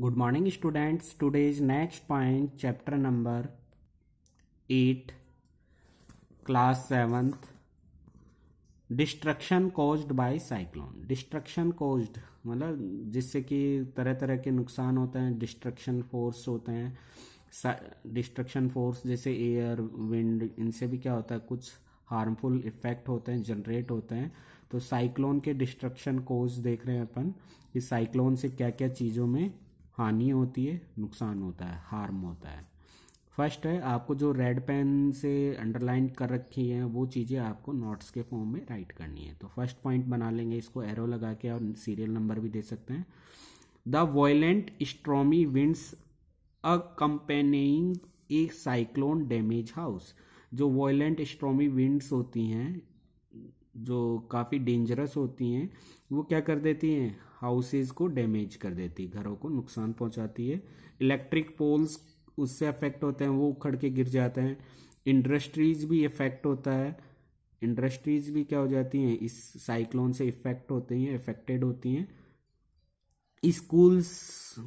Morning students students. Is next point chapter number eight class seventh destruction caused by cyclone destruction caused मतलब जिससे कि तरह तरह के नुकसान होते हैं डिस्ट्रक्शन फोर्स होते हैं डिस्ट्रक्शन फोर्स जैसे एयर विंड इनसे भी क्या होता है कुछ हार्मफुल इफेक्ट होते हैं जनरेट होते हैं तो साइक्लोन के डिस्ट्रक्शन कोज देख रहे हैं अपन कि साइक्लोन से क्या क्या चीज़ों में हानि होती है नुकसान होता है हार्म होता है फर्स्ट है आपको जो रेड पेन से अंडरलाइन कर रखी है वो चीज़ें आपको नोट्स के फॉर्म में राइट करनी है तो फर्स्ट पॉइंट बना लेंगे इसको एरो लगा के और सीरियल नंबर भी दे सकते हैं the violent stormy winds a accompanying a cyclone damage house जो वॉयलेंट स्ट्रोमी विंड्स होती हैं जो काफ़ी डेंजरस होती हैं वो क्या कर देती हैं हाउसेज को डैमेज कर देती है घरों को नुकसान पहुंचाती है इलेक्ट्रिक पोल्स उससे अफेक्ट होते हैं वो उखड़ के गिर जाते हैं इंडस्ट्रीज भी इफेक्ट होता है इंडस्ट्रीज भी क्या हो जाती हैं इस साइक्लोन से इफेक्ट होती हैं इफेक्टेड होती हैं स्कूल्स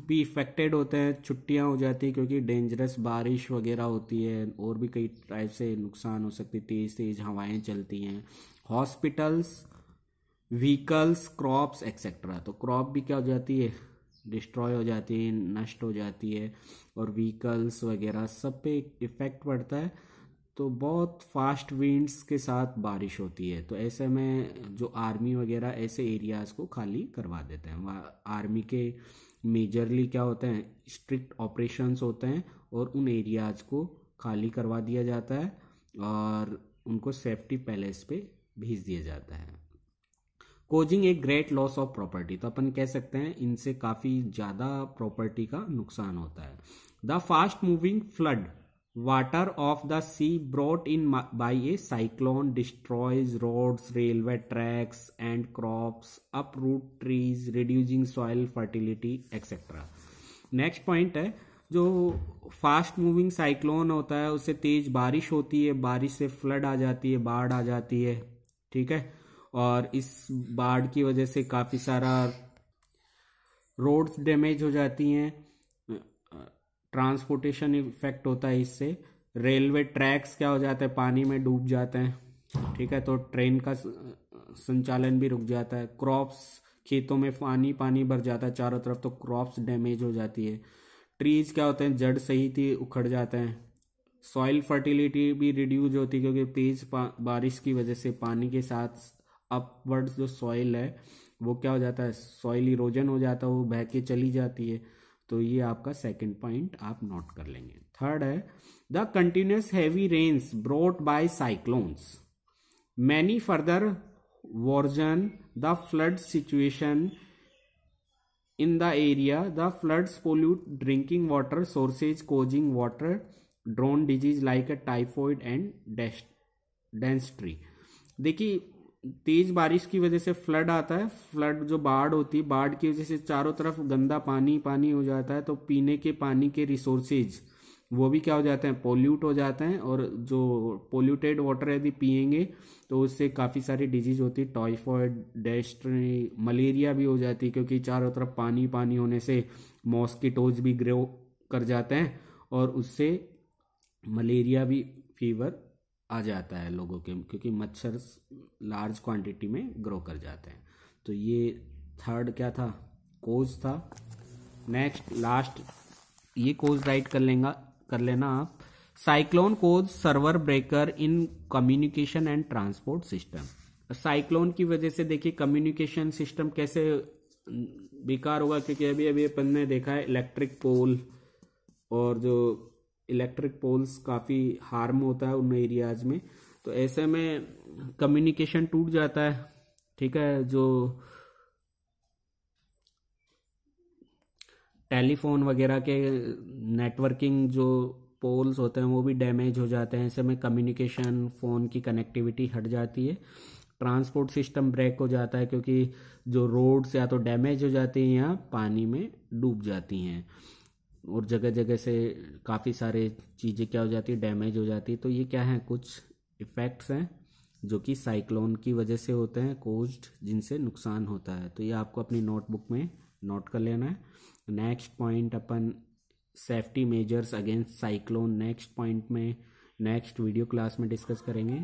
भी इफेक्टेड होते हैं छुट्टियां हो जाती हैं क्योंकि डेंजरस बारिश वगैरह होती है और भी कई टाइप से नुकसान हो सकती है तेज़ तेज़ हवाएं चलती हैं हॉस्पिटल्स व्हीकल्स क्रॉप्स एक्सेट्रा तो क्रॉप भी क्या हो जाती है डिस्ट्रॉय हो जाती है नष्ट हो जाती है और व्हीकल्स वगैरह सब पे इफेक्ट पड़ता है तो बहुत फास्ट विंड्स के साथ बारिश होती है तो ऐसे में जो आर्मी वगैरह ऐसे एरियाज़ को खाली करवा देते हैं वहाँ आर्मी के मेजरली क्या होते हैं स्ट्रिक्ट ऑपरेशंस होते हैं और उन एरियाज़ को खाली करवा दिया जाता है और उनको सेफ्टी पैलेस पे भेज दिया जाता है causing a great loss of property तो अपन कह सकते हैं इनसे काफ़ी ज़्यादा प्रॉपर्टी का नुकसान होता है the fast moving flood water of the sea brought in by a cyclone destroys roads railway tracks and crops uproot trees reducing soil fertility etcetera next point है जो फास्ट मूविंग साइक्लोन होता है उससे तेज बारिश होती है बारिश से फ्लड आ जाती है बाढ़ आ जाती है ठीक है और इस बाढ़ की वजह से काफ़ी सारा रोड्स डैमेज हो जाती हैं ट्रांसपोर्टेशन इफेक्ट होता है इससे रेलवे ट्रैक्स क्या हो जाते हैं पानी में डूब जाते हैं ठीक है तो ट्रेन का संचालन भी रुक जाता है क्रॉप्स खेतों में पानी पानी भर जाता है चारों तरफ तो क्रॉप्स डैमेज हो जाती है ट्रीज क्या होते हैं जड़ सही थी उखड़ जाते हैं सॉइल फर्टिलिटी भी रिड्यूज होती है क्योंकि तेज बारिश की वजह से पानी के साथ अपवर्ड्स जो सॉइल है वो क्या हो जाता है सॉइल इरोजन हो जाता है वो बह के चली जाती है तो ये आपका सेकंड पॉइंट आप नोट कर लेंगे थर्ड है the continuous heavy rains brought by cyclones many further worsen the flood situation in the area the floods pollute drinking water sources causing water borne diseases like a typhoid and dysentery देखिए तेज बारिश की वजह से flood आता है flood जो बाढ़ होती है बाढ़ की वजह से चारों तरफ गंदा पानी पानी हो जाता है तो पीने के पानी के रिसोर्सेज वो भी क्या हो जाते हैं पोल्यूट हो जाते हैं और जो पोल्यूटेड वाटर यदि पियेंगे तो उससे काफ़ी सारी डिजीज होती है टाइफॉइड डेस्ट्री मलेरिया भी हो जाती है क्योंकि चारों तरफ पानी पानी होने से मॉस्किटोज भी ग्रो कर जाते हैं और उससे मलेरिया भी फीवर आ जाता है लोगों के क्योंकि मच्छर लार्ज क्वांटिटी में ग्रो कर जाते हैं तो ये थर्ड क्या था कोज था नेक्स्ट लास्ट ये कोज राइट कर लेंगे कर लेना आप cyclone cause severe breakdown in communication and transport system cyclone की वजह से देखिए कम्युनिकेशन सिस्टम कैसे बेकार होगा क्योंकि अभी अभी अपन ने देखा है इलेक्ट्रिक पोल और जो इलेक्ट्रिक पोल्स काफ़ी हार्म होता है उन एरियाज में तो ऐसे में कम्युनिकेशन टूट जाता है ठीक है जो टेलीफोन वगैरह के नेटवर्किंग जो पोल्स होते हैं वो भी डैमेज हो जाते हैं ऐसे में कम्युनिकेशन फ़ोन की कनेक्टिविटी हट जाती है ट्रांसपोर्ट सिस्टम ब्रेक हो जाता है क्योंकि जो रोड्स या तो डैमेज हो जाती हैं या पानी में डूब जाती हैं और जगह जगह से काफ़ी सारे चीज़ें क्या हो जाती है डैमेज हो जाती है तो ये क्या हैं कुछ इफ़ेक्ट्स हैं जो कि साइक्लोन की वजह से होते हैं कोज्ड जिनसे नुकसान होता है तो ये आपको अपनी नोटबुक में नोट कर लेना है नेक्स्ट पॉइंट अपन safety measures against cyclone next point में नेक्स्ट वीडियो क्लास में डिस्कस करेंगे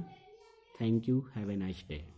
thank you have a nice day